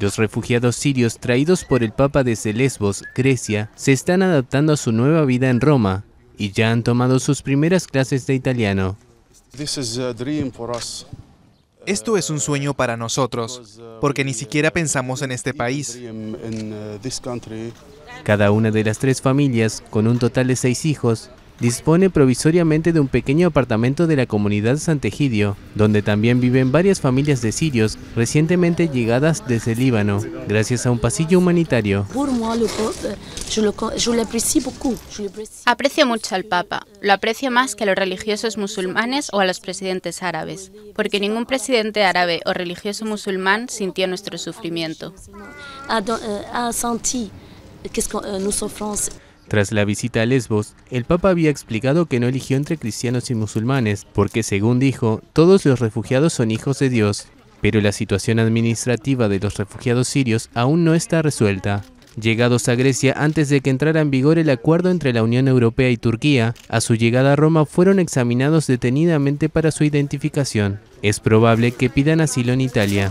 Los refugiados sirios traídos por el Papa desde Lesbos, Grecia, se están adaptando a su nueva vida en Roma y ya han tomado sus primeras clases de italiano. Esto es un sueño para nosotros, porque ni siquiera pensamos en este país. Uh, Cada una de las tres familias, con un total de seis hijos, dispone provisoriamente de un pequeño apartamento de la comunidad Santegidio, donde también viven varias familias de sirios recientemente llegadas desde Líbano, gracias a un pasillo humanitario. Aprecio mucho al Papa, lo aprecio más que a los religiosos musulmanes o a los presidentes árabes, porque ningún presidente árabe o religioso musulmán sintió nuestro sufrimiento. Eh, tras la visita a Lesbos, el Papa había explicado que no eligió entre cristianos y musulmanes, porque según dijo, todos los refugiados son hijos de Dios, pero la situación administrativa de los refugiados sirios aún no está resuelta. Llegados a Grecia antes de que entrara en vigor el acuerdo entre la Unión Europea y Turquía, a su llegada a Roma fueron examinados detenidamente para su identificación. Es probable que pidan asilo en Italia.